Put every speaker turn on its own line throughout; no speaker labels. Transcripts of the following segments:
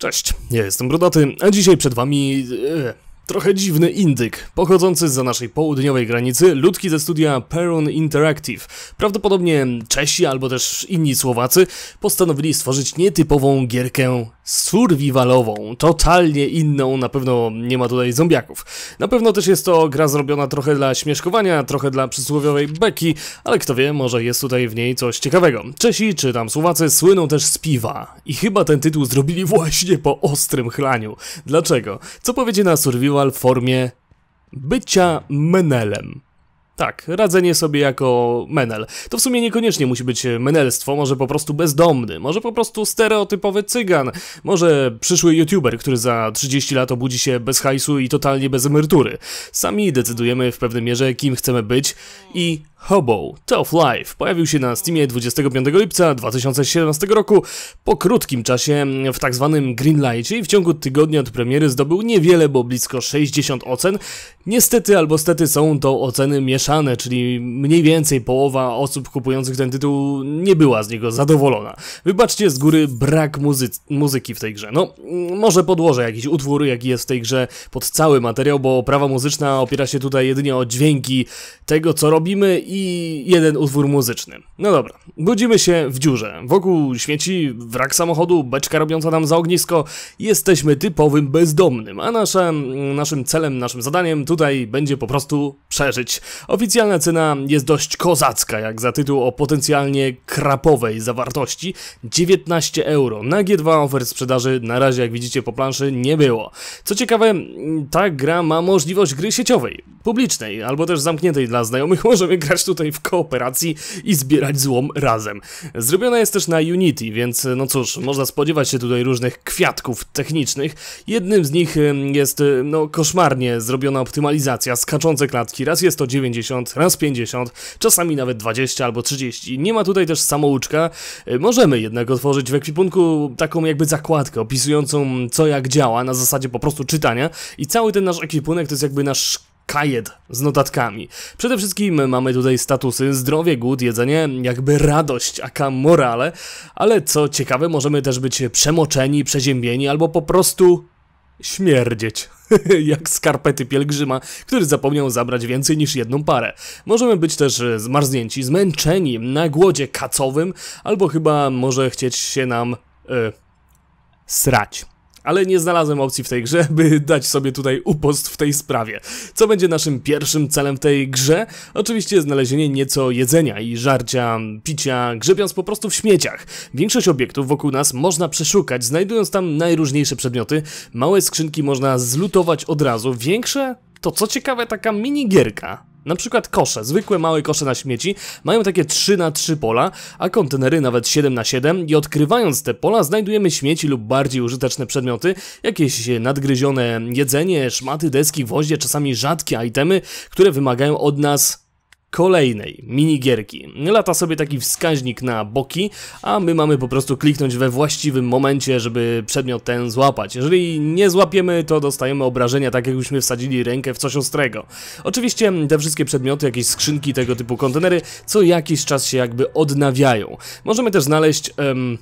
Cześć, ja jestem Brodaty, a dzisiaj przed wami... E, Trochę dziwny indyk, pochodzący z za naszej południowej granicy, ludki ze studia Perun Interactive. Prawdopodobnie Czesi albo też inni Słowacy postanowili stworzyć nietypową gierkę survivalową, totalnie inną, na pewno nie ma tutaj zombiaków. Na pewno też jest to gra zrobiona trochę dla śmieszkowania, trochę dla przysłowiowej beki, ale kto wie, może jest tutaj w niej coś ciekawego. Czesi czy tam Słowacy słyną też z piwa i chyba ten tytuł zrobili właśnie po ostrym chlaniu. Dlaczego? Co powiedzie na survival w formie bycia menelem. Tak, radzenie sobie jako menel. To w sumie niekoniecznie musi być menelstwo, może po prostu bezdomny, może po prostu stereotypowy cygan, może przyszły youtuber, który za 30 lat obudzi się bez hajsu i totalnie bez emerytury. Sami decydujemy w pewnej mierze, kim chcemy być i Hobo Tough Life pojawił się na Steamie 25 lipca 2017 roku po krótkim czasie w tak zwanym Greenlightie i w ciągu tygodnia od premiery zdobył niewiele, bo blisko 60 ocen. Niestety albo stety są to oceny mieszane, czyli mniej więcej połowa osób kupujących ten tytuł nie była z niego zadowolona. Wybaczcie z góry brak muzy muzyki w tej grze. No, może podłożę jakiś utwór, jaki jest w tej grze pod cały materiał, bo prawa muzyczna opiera się tutaj jedynie o dźwięki tego, co robimy i jeden utwór muzyczny. No dobra, budzimy się w dziurze. Wokół śmieci, wrak samochodu, beczka robiąca nam za ognisko. Jesteśmy typowym bezdomnym, a nasze, naszym celem, naszym zadaniem tutaj będzie po prostu przeżyć. Oficjalna cena jest dość kozacka, jak za tytuł o potencjalnie krapowej zawartości. 19 euro. Na G2 ofert sprzedaży na razie, jak widzicie po planszy, nie było. Co ciekawe, ta gra ma możliwość gry sieciowej, publicznej, albo też zamkniętej dla znajomych. Możemy grać grać tutaj w kooperacji i zbierać złom razem. Zrobiona jest też na Unity, więc no cóż, można spodziewać się tutaj różnych kwiatków technicznych. Jednym z nich jest e, no koszmarnie zrobiona optymalizacja, skaczące klatki, raz jest to 90, raz 50, czasami nawet 20 albo 30. Nie ma tutaj też samouczka, e, możemy jednak otworzyć w ekwipunku taką jakby zakładkę opisującą co jak działa na zasadzie po prostu czytania i cały ten nasz ekwipunek to jest jakby nasz kajet z notatkami. Przede wszystkim mamy tutaj statusy zdrowie, głód, jedzenie, jakby radość, aka morale, ale co ciekawe możemy też być przemoczeni, przeziębieni albo po prostu śmierdzieć. Jak skarpety pielgrzyma, który zapomniał zabrać więcej niż jedną parę. Możemy być też zmarznięci, zmęczeni, na głodzie kacowym, albo chyba może chcieć się nam... Yy, srać ale nie znalazłem opcji w tej grze, by dać sobie tutaj upost w tej sprawie. Co będzie naszym pierwszym celem w tej grze? Oczywiście znalezienie nieco jedzenia i żarcia, picia, grzebiąc po prostu w śmieciach. Większość obiektów wokół nas można przeszukać, znajdując tam najróżniejsze przedmioty. Małe skrzynki można zlutować od razu, większe? To co ciekawe taka minigierka. Na przykład kosze, zwykłe małe kosze na śmieci mają takie 3 na 3 pola, a kontenery nawet 7 na 7 i odkrywając te pola znajdujemy śmieci lub bardziej użyteczne przedmioty, jakieś nadgryzione jedzenie, szmaty, deski, woździe, czasami rzadkie itemy, które wymagają od nas kolejnej minigierki. Lata sobie taki wskaźnik na boki, a my mamy po prostu kliknąć we właściwym momencie, żeby przedmiot ten złapać. Jeżeli nie złapiemy, to dostajemy obrażenia, tak jakbyśmy wsadzili rękę w coś ostrego. Oczywiście te wszystkie przedmioty, jakieś skrzynki, tego typu kontenery, co jakiś czas się jakby odnawiają. Możemy też znaleźć... Em,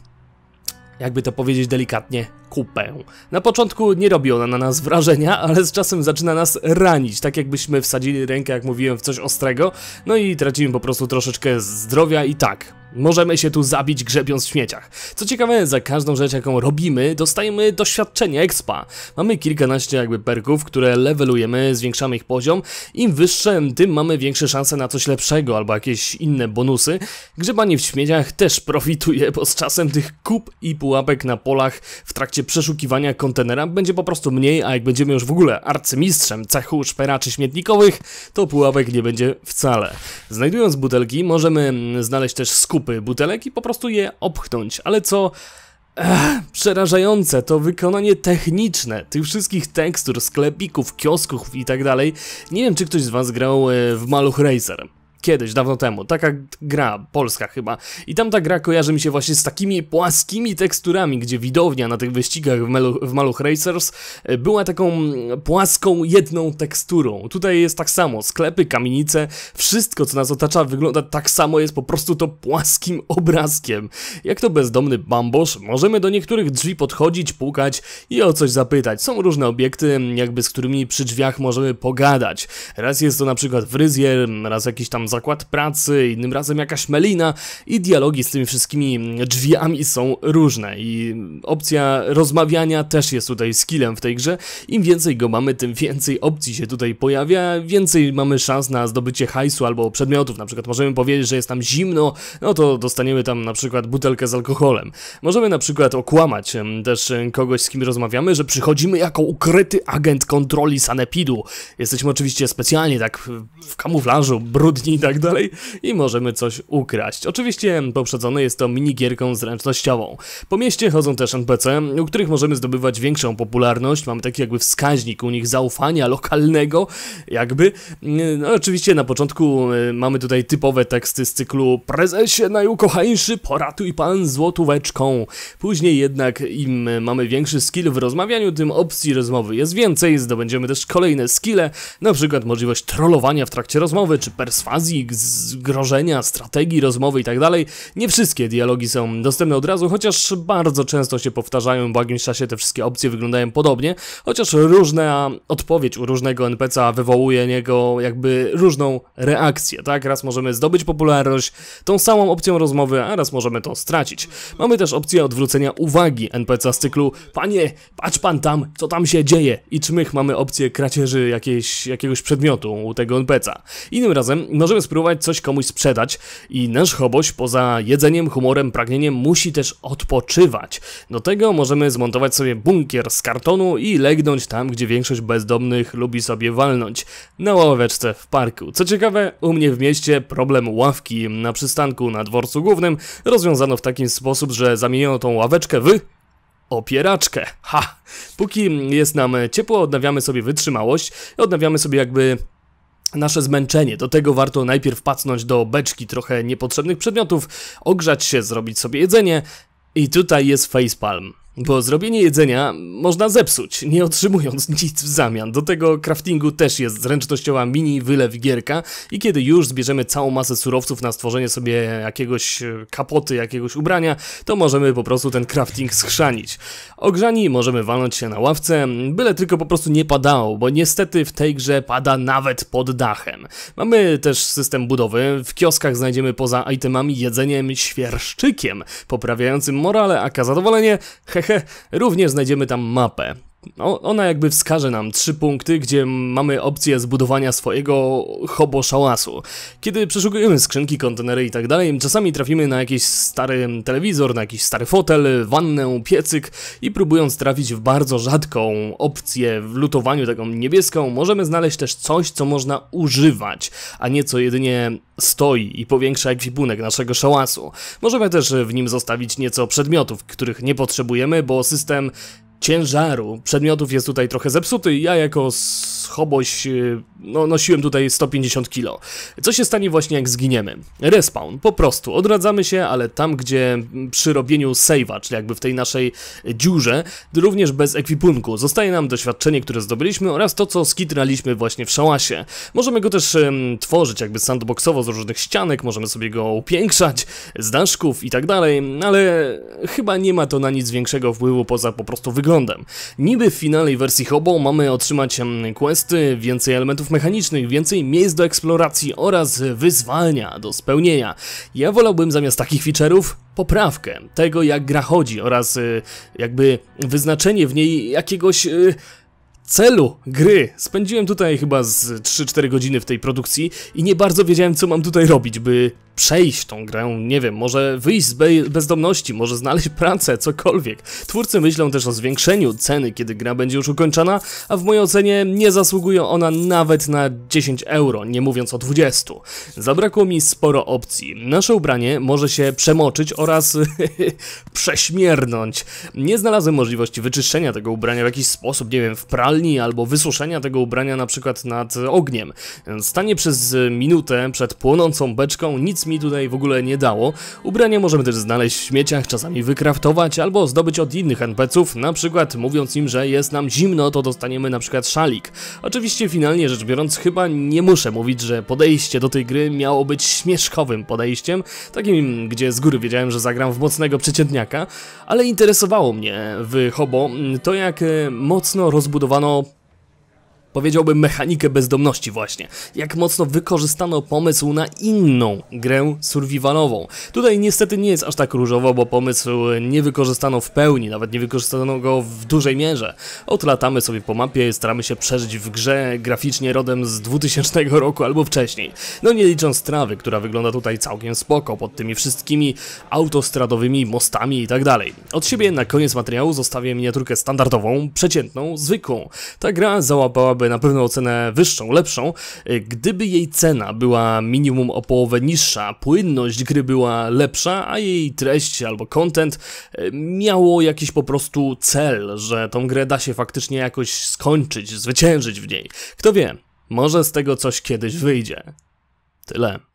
jakby to powiedzieć delikatnie, kupę. Na początku nie robi ona na nas wrażenia, ale z czasem zaczyna nas ranić, tak jakbyśmy wsadzili rękę, jak mówiłem, w coś ostrego, no i tracimy po prostu troszeczkę zdrowia i tak. Możemy się tu zabić grzebiąc w śmieciach. Co ciekawe, za każdą rzecz jaką robimy, dostajemy doświadczenie expa. Mamy kilkanaście jakby perków, które levelujemy, zwiększamy ich poziom. Im wyższe, tym mamy większe szanse na coś lepszego albo jakieś inne bonusy. Grzebanie w śmieciach też profituje, bo z czasem tych kup i pułapek na polach w trakcie przeszukiwania kontenera będzie po prostu mniej, a jak będziemy już w ogóle arcymistrzem cechu szperaczy śmietnikowych, to pułapek nie będzie wcale. Znajdując butelki możemy mm, znaleźć też skup kupy butelek i po prostu je opchnąć, ale co... Ech, przerażające to wykonanie techniczne tych wszystkich tekstur, sklepików, kiosków i tak dalej. Nie wiem, czy ktoś z was grał e, w Maluch Racer kiedyś, dawno temu. Taka gra, polska chyba. I tam ta gra kojarzy mi się właśnie z takimi płaskimi teksturami, gdzie widownia na tych wyścigach w, Melu, w Maluch Racers e, była taką płaską, jedną teksturą. Tutaj jest tak samo. Sklepy, kamienice, wszystko co nas otacza wygląda tak samo, jest po prostu to płaskim obrazkiem. Jak to bezdomny bambosz, możemy do niektórych drzwi podchodzić, pukać i o coś zapytać. Są różne obiekty, jakby z którymi przy drzwiach możemy pogadać. Raz jest to na przykład fryzjer, raz jakiś tam zakład pracy, innym razem jakaś melina i dialogi z tymi wszystkimi drzwiami są różne i opcja rozmawiania też jest tutaj skillem w tej grze. Im więcej go mamy, tym więcej opcji się tutaj pojawia, więcej mamy szans na zdobycie hajsu albo przedmiotów, na przykład możemy powiedzieć, że jest tam zimno, no to dostaniemy tam na przykład butelkę z alkoholem. Możemy na przykład okłamać też kogoś, z kim rozmawiamy, że przychodzimy jako ukryty agent kontroli sanepidu. Jesteśmy oczywiście specjalnie tak w kamuflażu, brudni i tak dalej i możemy coś ukraść. Oczywiście poprzedzone jest to minigierką zręcznościową. Po mieście chodzą też NPC, u których możemy zdobywać większą popularność, mamy taki jakby wskaźnik u nich zaufania lokalnego, jakby. No, oczywiście na początku y, mamy tutaj typowe teksty z cyklu Prezesie najukochańszy, poratuj pan złotóweczką. Później jednak im mamy większy skill w rozmawianiu, tym opcji rozmowy jest więcej, zdobędziemy też kolejne skille, na przykład możliwość trollowania w trakcie rozmowy, czy perswazji, okazji, grożenia, strategii rozmowy itd. Tak Nie wszystkie dialogi są dostępne od razu, chociaż bardzo często się powtarzają, w jakimś czasie te wszystkie opcje wyglądają podobnie, chociaż różna odpowiedź u różnego NPC'a wywołuje niego jakby różną reakcję, tak? Raz możemy zdobyć popularność tą samą opcją rozmowy, a raz możemy to stracić. Mamy też opcję odwrócenia uwagi NPC'a z cyklu Panie, patrz pan tam, co tam się dzieje? I czmych mamy opcję kracieży jakiejś, jakiegoś przedmiotu u tego NPC'a. Innym razem możemy możemy spróbować coś komuś sprzedać i nasz hoboś poza jedzeniem, humorem, pragnieniem musi też odpoczywać. Do tego możemy zmontować sobie bunkier z kartonu i legnąć tam, gdzie większość bezdomnych lubi sobie walnąć, na ławeczce w parku. Co ciekawe, u mnie w mieście problem ławki na przystanku na dworcu głównym rozwiązano w taki sposób, że zamieniono tą ławeczkę w opieraczkę. Ha! Póki jest nam ciepło, odnawiamy sobie wytrzymałość, odnawiamy sobie jakby nasze zmęczenie. Do tego warto najpierw pacnąć do beczki trochę niepotrzebnych przedmiotów, ogrzać się, zrobić sobie jedzenie i tutaj jest facepalm. Bo zrobienie jedzenia można zepsuć, nie otrzymując nic w zamian. Do tego craftingu też jest zręcznościowa mini wylew gierka i kiedy już zbierzemy całą masę surowców na stworzenie sobie jakiegoś e, kapoty, jakiegoś ubrania, to możemy po prostu ten crafting schrzanić. Ogrzani możemy walnąć się na ławce, byle tylko po prostu nie padało, bo niestety w tej grze pada nawet pod dachem. Mamy też system budowy, w kioskach znajdziemy poza itemami jedzeniem świerszczykiem, poprawiającym morale, aka zadowolenie, hehe również znajdziemy tam mapę. No, ona jakby wskaże nam trzy punkty, gdzie mamy opcję zbudowania swojego hobo szałasu. Kiedy przeszukujemy skrzynki, kontenery i tak dalej, czasami trafimy na jakiś stary telewizor, na jakiś stary fotel, wannę, piecyk i próbując trafić w bardzo rzadką opcję w lutowaniu, taką niebieską, możemy znaleźć też coś, co można używać, a nie co jedynie stoi i powiększa ekwipunek naszego szałasu. Możemy też w nim zostawić nieco przedmiotów, których nie potrzebujemy, bo system ciężaru przedmiotów jest tutaj trochę zepsuty. Ja jako schoboś, y, no nosiłem tutaj 150 kilo. Co się stanie właśnie jak zginiemy? Respawn, po prostu, odradzamy się, ale tam gdzie przy robieniu save'a, czyli jakby w tej naszej dziurze, również bez ekwipunku. Zostaje nam doświadczenie, które zdobyliśmy oraz to, co skitraliśmy właśnie w szałasie. Możemy go też um, tworzyć jakby sandboxowo z różnych ścianek, możemy sobie go upiększać, z daszków i tak dalej, ale chyba nie ma to na nic większego wpływu poza po prostu wyglądem. Niby w finalnej wersji Hobo mamy otrzymać quest więcej elementów mechanicznych, więcej miejsc do eksploracji oraz wyzwania do spełnienia. Ja wolałbym zamiast takich feature'ów poprawkę tego, jak gra chodzi oraz y, jakby wyznaczenie w niej jakiegoś y, celu gry. Spędziłem tutaj chyba z 3-4 godziny w tej produkcji i nie bardzo wiedziałem, co mam tutaj robić, by przejść tą grę, nie wiem, może wyjść z be bezdomności, może znaleźć pracę, cokolwiek. Twórcy myślą też o zwiększeniu ceny, kiedy gra będzie już ukończona, a w mojej ocenie nie zasługuje ona nawet na 10 euro, nie mówiąc o 20. Zabrakło mi sporo opcji. Nasze ubranie może się przemoczyć oraz prześmiernąć. Nie znalazłem możliwości wyczyszczenia tego ubrania w jakiś sposób, nie wiem, w pralni albo wysuszenia tego ubrania na przykład nad ogniem. Stanie przez minutę przed płonącą beczką, nic mi tutaj w ogóle nie dało. Ubrania możemy też znaleźć w śmieciach, czasami wykraftować albo zdobyć od innych NPCów, na przykład mówiąc im, że jest nam zimno, to dostaniemy na przykład szalik. Oczywiście finalnie rzecz biorąc chyba nie muszę mówić, że podejście do tej gry miało być śmieszkowym podejściem, takim gdzie z góry wiedziałem, że zagram w mocnego przeciętniaka, ale interesowało mnie w Hobo to jak e, mocno rozbudowano powiedziałbym mechanikę bezdomności właśnie. Jak mocno wykorzystano pomysł na inną grę survivalową. Tutaj niestety nie jest aż tak różowo, bo pomysł nie wykorzystano w pełni, nawet nie wykorzystano go w dużej mierze. Odlatamy sobie po mapie, staramy się przeżyć w grze graficznie rodem z 2000 roku albo wcześniej. No nie licząc trawy, która wygląda tutaj całkiem spoko pod tymi wszystkimi autostradowymi mostami i tak dalej. Od siebie na koniec materiału zostawię miniaturkę standardową, przeciętną, zwykłą. Ta gra załapałaby na pewno ocenę wyższą, lepszą, e, gdyby jej cena była minimum o połowę niższa, płynność gry była lepsza, a jej treść albo content e, miało jakiś po prostu cel, że tą grę da się faktycznie jakoś skończyć, zwyciężyć w niej. Kto wie, może z tego coś kiedyś wyjdzie. Tyle.